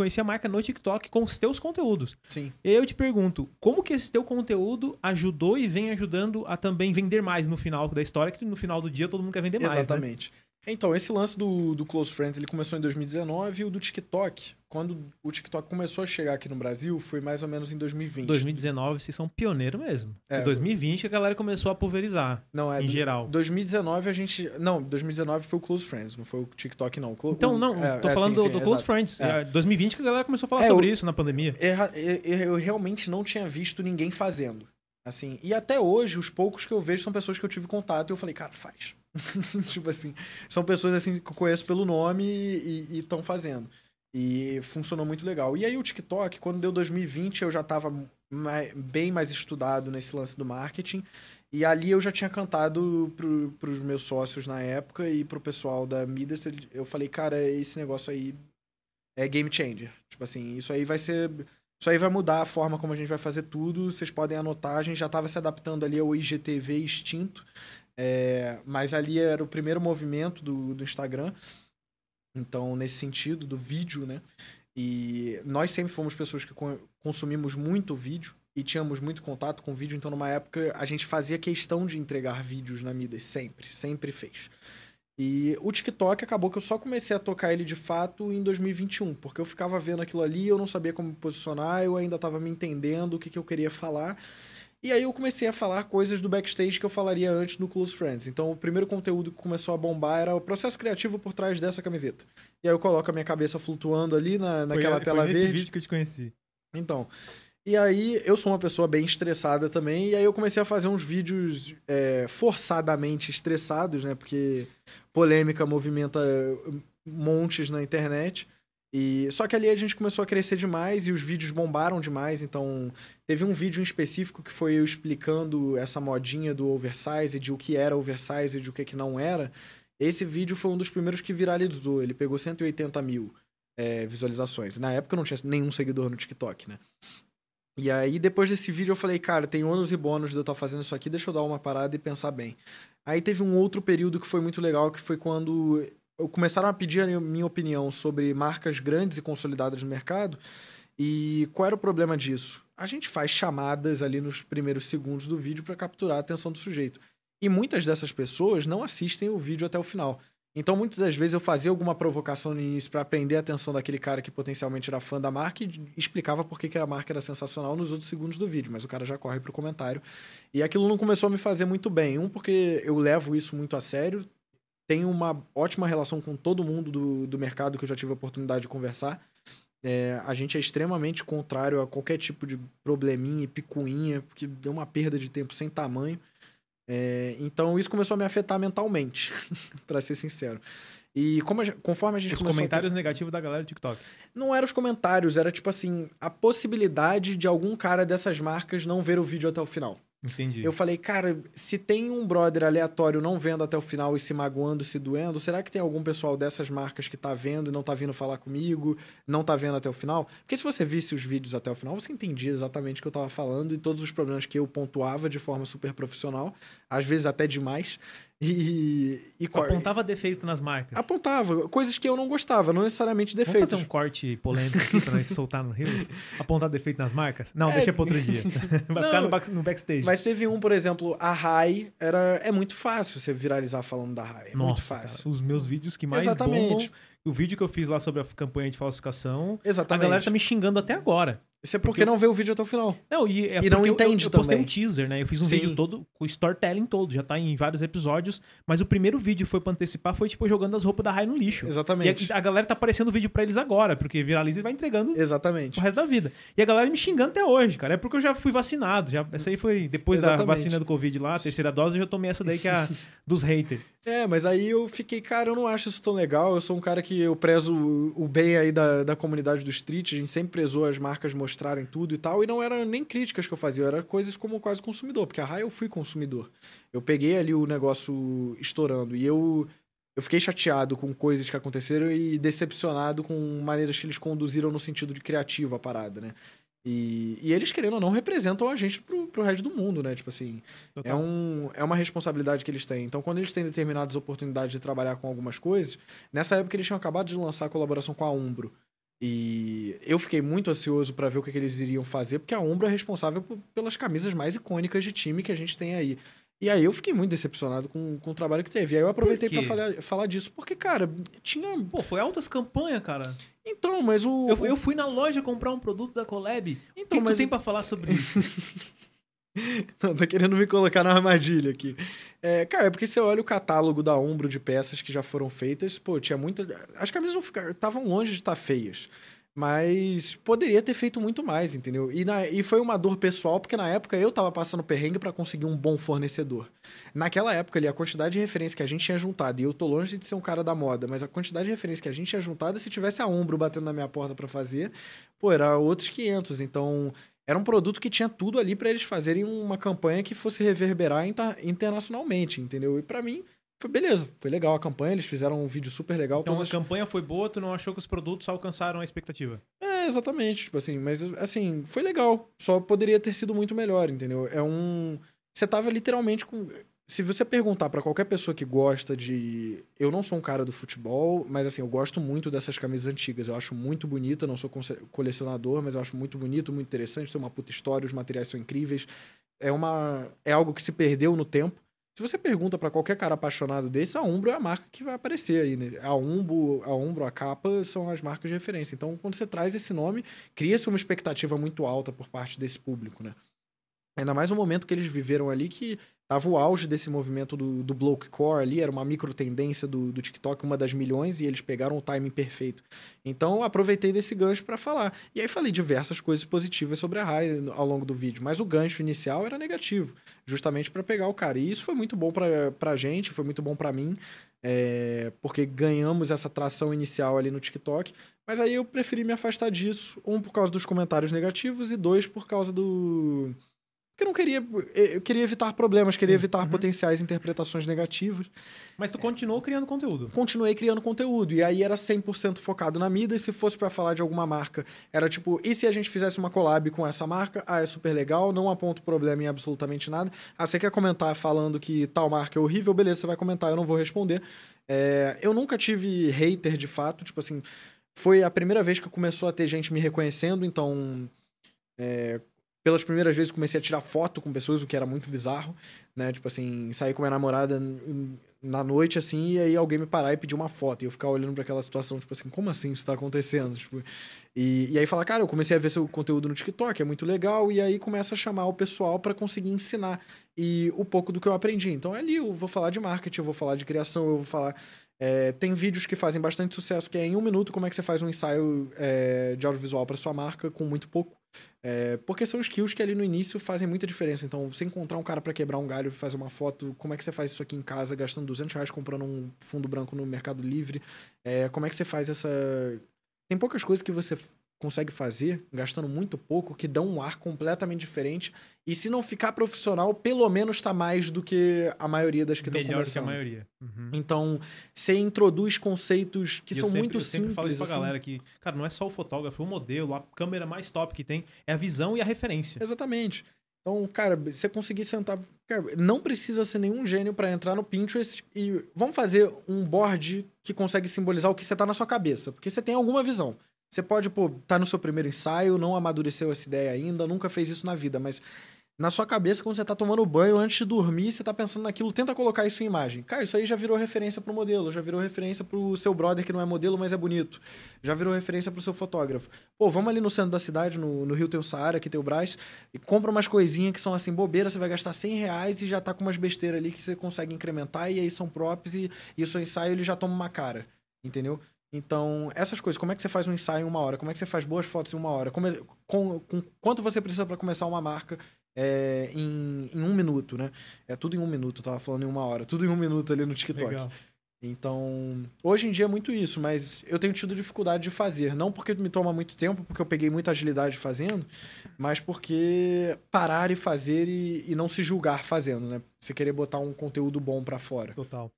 conhecer a marca no TikTok com os teus conteúdos. Sim. Eu te pergunto, como que esse teu conteúdo ajudou e vem ajudando a também vender mais no final da história, que no final do dia todo mundo quer vender mais. Né? Exatamente. Né? Então, esse lance do, do Close Friends ele começou em 2019 e o do TikTok. Quando o TikTok começou a chegar aqui no Brasil, foi mais ou menos em 2020. 2019, vocês são pioneiro mesmo. É, 2020 a galera começou a pulverizar. Não, é. Em do, geral. 2019 a gente. Não, 2019 foi o Close Friends, não foi o TikTok, não. Clo... então, não, é, tô é, falando sim, do, sim, do Close Friends. 2020 é. é, que a galera começou a falar é, sobre eu, isso na pandemia. Eu, eu realmente não tinha visto ninguém fazendo. Assim, e até hoje, os poucos que eu vejo são pessoas que eu tive contato e eu falei, cara, faz tipo assim, são pessoas assim que eu conheço pelo nome e estão fazendo. E funcionou muito legal. E aí o TikTok, quando deu 2020, eu já estava mais, bem mais estudado nesse lance do marketing. E ali eu já tinha cantado para os meus sócios na época e para o pessoal da Midas. Eu falei, cara, esse negócio aí é game changer. Tipo assim, isso aí vai ser. Isso aí vai mudar a forma como a gente vai fazer tudo. Vocês podem anotar, a gente já estava se adaptando ali ao IGTV extinto. É, mas ali era o primeiro movimento do, do Instagram. Então, nesse sentido, do vídeo, né? E nós sempre fomos pessoas que consumimos muito vídeo e tínhamos muito contato com vídeo. Então, numa época, a gente fazia questão de entregar vídeos na mídia sempre, sempre fez. E o TikTok acabou que eu só comecei a tocar ele de fato em 2021, porque eu ficava vendo aquilo ali, eu não sabia como me posicionar, eu ainda estava me entendendo o que, que eu queria falar. E aí eu comecei a falar coisas do backstage que eu falaria antes no Close Friends. Então o primeiro conteúdo que começou a bombar era o processo criativo por trás dessa camiseta. E aí eu coloco a minha cabeça flutuando ali na, naquela foi, tela foi verde. vídeo que eu te conheci. Então. E aí eu sou uma pessoa bem estressada também, e aí eu comecei a fazer uns vídeos é, forçadamente estressados, né? Porque polêmica movimenta hum, montes na internet. E só que ali a gente começou a crescer demais e os vídeos bombaram demais, então teve um vídeo em específico que foi eu explicando essa modinha do oversize, de o que era oversize e de o que, que não era. Esse vídeo foi um dos primeiros que viralizou, ele pegou 180 mil é, visualizações. Na época eu não tinha nenhum seguidor no TikTok, né? E aí, depois desse vídeo, eu falei, cara, tem ônus e bônus de eu estar tá fazendo isso aqui, deixa eu dar uma parada e pensar bem. Aí teve um outro período que foi muito legal, que foi quando começaram a pedir a minha opinião sobre marcas grandes e consolidadas no mercado. E qual era o problema disso? A gente faz chamadas ali nos primeiros segundos do vídeo para capturar a atenção do sujeito. E muitas dessas pessoas não assistem o vídeo até o final. Então, muitas das vezes eu fazia alguma provocação no início para prender a atenção daquele cara que potencialmente era fã da marca e explicava por que, que a marca era sensacional nos outros segundos do vídeo, mas o cara já corre para o comentário. E aquilo não começou a me fazer muito bem. Um, porque eu levo isso muito a sério, tem uma ótima relação com todo mundo do, do mercado que eu já tive a oportunidade de conversar. É, a gente é extremamente contrário a qualquer tipo de probleminha e picuinha, porque deu uma perda de tempo sem tamanho. É, então isso começou a me afetar mentalmente, para ser sincero. E como a, conforme a gente os comentários a... negativos da galera do TikTok. Não eram os comentários, era tipo assim, a possibilidade de algum cara dessas marcas não ver o vídeo até o final. Entendi. Eu falei, cara, se tem um brother aleatório não vendo até o final e se magoando, se doendo, será que tem algum pessoal dessas marcas que tá vendo e não tá vindo falar comigo, não tá vendo até o final? Porque se você visse os vídeos até o final, você entendia exatamente o que eu tava falando e todos os problemas que eu pontuava de forma super profissional, às vezes até demais. E, e apontava defeito nas marcas. Apontava, coisas que eu não gostava, não necessariamente defeitos. Vamos fazer um corte polêmico aqui pra nós soltar no Rios? Apontar defeito nas marcas? Não, é... deixa pra outro dia. Vai não, ficar no, back, no, backstage. Mas teve um, por exemplo, a Rai era é muito fácil você viralizar falando da Rai. É Nossa, muito fácil. Cara, os meus vídeos que mais Exatamente. bombam. O vídeo que eu fiz lá sobre a campanha de falsificação. Exatamente. A galera tá me xingando até agora. Isso é porque, porque não vê o vídeo até o final. Não, e, é e não entende eu, eu postei também. um teaser, né? Eu fiz um Sim. vídeo todo, com storytelling todo, já tá em vários episódios. Mas o primeiro vídeo foi pra antecipar, foi tipo jogando as roupas da Rai no lixo. Exatamente. A, a, galera tá aparecendo o vídeo pra eles agora, porque viraliza e vai entregando Exatamente. o resto da vida. E a galera me xingando até hoje, cara. É porque eu já fui vacinado. Já, essa aí foi depois Exatamente. da vacina do Covid lá, a terceira dose, eu já tomei essa daí que é a dos haters. É, mas aí eu fiquei, cara, eu não acho isso tão legal. Eu sou um cara que eu prezo o bem aí da, da comunidade do street. A gente sempre prezou as marcas mostrando mostrarem tudo e tal. E não eram nem críticas que eu fazia, era coisas como quase consumidor, porque a Raia eu fui consumidor. Eu peguei ali o negócio estourando e eu, eu fiquei chateado com coisas que aconteceram e decepcionado com maneiras que eles conduziram no sentido de criativo a parada, né? E, e eles, querendo ou não, representam a gente pro, pro resto do mundo, né? Tipo assim, é, um, é uma responsabilidade que eles têm. Então, quando eles têm determinadas oportunidades de trabalhar com algumas coisas, nessa época eles tinham acabado de lançar a colaboração com a Umbro, e eu fiquei muito ansioso para ver o que, é que, eles iriam fazer, porque a Umbra é responsável por, pelas camisas mais icônicas de time que a gente tem aí. E aí eu fiquei muito decepcionado com, com o trabalho que teve. E aí eu aproveitei para falar, falar disso, porque, cara, tinha. Pô, foi altas campanhas, cara. Então, mas o. Eu, eu fui na loja comprar um produto da Collab. Então, o que, mas... tu tem para falar sobre isso? Não, tá querendo me colocar na armadilha aqui. É, cara, é porque você olha o catálogo da Umbro de peças que já foram feitas, pô, tinha muita. As camisas não ficaram, estavam longe de estar tá feias. Mas poderia ter feito muito mais, entendeu? E, na, e foi uma dor pessoal, porque na época eu tava passando perrengue para conseguir um bom fornecedor. Naquela época ali, a quantidade de referência que a gente tinha juntado, e eu tô longe de ser um cara da moda, mas a quantidade de referência que a gente tinha juntado, se tivesse a ombro batendo na minha porta para fazer, pô, era outros 500. Então era um produto que tinha tudo ali para eles fazerem uma campanha que fosse reverberar internacionalmente, entendeu? E para mim, foi beleza, foi legal a campanha, eles fizeram um vídeo super legal. Então a campanha foi boa, tu não achou que os produtos alcançaram a expectativa? É, exatamente, tipo assim, mas assim, foi legal, só poderia ter sido muito melhor, entendeu? É um... Você tava literalmente com se você perguntar para qualquer pessoa que gosta de. Eu não sou um cara do futebol, mas assim, eu gosto muito dessas camisas antigas. Eu acho muito bonita, não sou colecionador, mas eu acho muito bonito, muito interessante. Tem uma puta história, os materiais são incríveis. É, uma... é algo que se perdeu no tempo. Se você pergunta para qualquer cara apaixonado desse, a Umbro é a marca que vai aparecer aí, né? A Umbro, a Umbro, a Capa são as marcas de referência. Então, quando você traz esse nome, cria-se uma expectativa muito alta por parte desse público, né? Ainda mais um momento que eles viveram ali que Tava o auge desse movimento do, do core ali, era uma micro tendência do, do TikTok, uma das milhões, e eles pegaram o timing perfeito. Então, aproveitei desse gancho para falar. E aí falei diversas coisas positivas sobre a Rai ao longo do vídeo, mas o gancho inicial era negativo, justamente para pegar o cara. E isso foi muito bom para a gente, foi muito bom para mim, é, porque ganhamos essa tração inicial ali no TikTok, mas aí eu preferi me afastar disso, um por causa dos comentários negativos e dois por causa do que eu não queria. Eh, eu queria evitar problemas, queria Sim. evitar uhum. potenciais interpretações negativas. Mas tu continuou criando conteúdo? Continuei criando conteúdo. E aí era 100% focado na Mida. E se fosse para falar de alguma marca, era tipo: e se a gente fizesse uma collab com essa marca? Ah, é super legal, não aponto problema em absolutamente nada. Ah, você quer comentar falando que tal marca é horrível? Beleza, você vai comentar, eu não vou responder. É, eu nunca tive hater de fato. Tipo assim, foi a primeira vez que começou a ter gente me reconhecendo. Então. É, pelas primeiras vezes comecei a tirar foto com pessoas, o que era muito bizarro, né? Tipo assim, sair com minha namorada na noite, assim, e aí alguém me parar e pedir uma foto. E eu ficar olhando para aquela situação, tipo assim, como assim isso tá acontecendo? Tipo, e, e aí falar, cara, eu comecei a ver seu conteúdo no TikTok, é muito legal. E aí começa a chamar o pessoal para conseguir ensinar. E o pouco do que eu aprendi. Então é ali eu vou falar de marketing, eu vou falar de criação, eu vou falar. É, tem vídeos que fazem bastante sucesso, que é em um minuto como é que você faz um ensaio é, de audiovisual para sua marca com muito pouco. É, porque são skills que ali no início fazem muita diferença. Então, você encontrar um cara para quebrar um galho, fazer uma foto, como é que você faz isso aqui em casa, gastando 200 reais comprando um fundo branco no Mercado Livre. É, como é que você faz essa. Tem poucas coisas que você consegue fazer, gastando muito pouco, que dão um ar completamente diferente. E se não ficar profissional, pelo menos está mais do que a maioria das que tem estão começando. Melhor que a maioria. Uhum. Então, você introduz conceitos que são sempre, muito simples. Eu sempre falo isso assim. pra galera que, cara, não é só o fotógrafo, é o modelo, a câmera mais top que tem, é a visão e a referência. Exatamente. Então, cara, você conseguir sentar. Cara, não precisa ser nenhum gênio para entrar no Pinterest e vamos fazer um board que consegue simbolizar o que você tá na sua cabeça, porque você tem alguma visão. Você pode, pô, tá no seu primeiro ensaio, não amadureceu essa ideia ainda, nunca fez isso na vida, mas na sua cabeça quando você está tomando banho antes de dormir, você está pensando naquilo, tenta colocar isso em imagem. Cara, isso aí já virou referência para o modelo, já virou referência para o seu brother que não é modelo, mas é bonito. Já virou referência para o seu fotógrafo. Pô, vamos ali no centro da cidade, no, no Rio tem o Saara, aqui tem o Brás, e compra umas coisinhas que são assim, bobeira, você vai gastar 100 reais e já tá com umas besteiras ali que você consegue incrementar, e aí são props e, e o seu ensaio ele já toma uma cara, entendeu? Então, essas coisas, como é que você faz um ensaio em uma hora? Como é que você faz boas fotos em uma hora? Como é, com, com, quanto você precisa para começar uma marca? é, em, em um minuto, né? É tudo em um minuto, eu tava falando em uma hora, tudo em um minuto ali no TikTok. Legal. Então, hoje em dia é muito isso, mas eu tenho tido dificuldade de fazer. Não porque me toma muito tempo, porque eu peguei muita agilidade fazendo, mas porque parar e fazer e, e não se julgar fazendo, né? Você querer botar um conteúdo bom para fora. Total.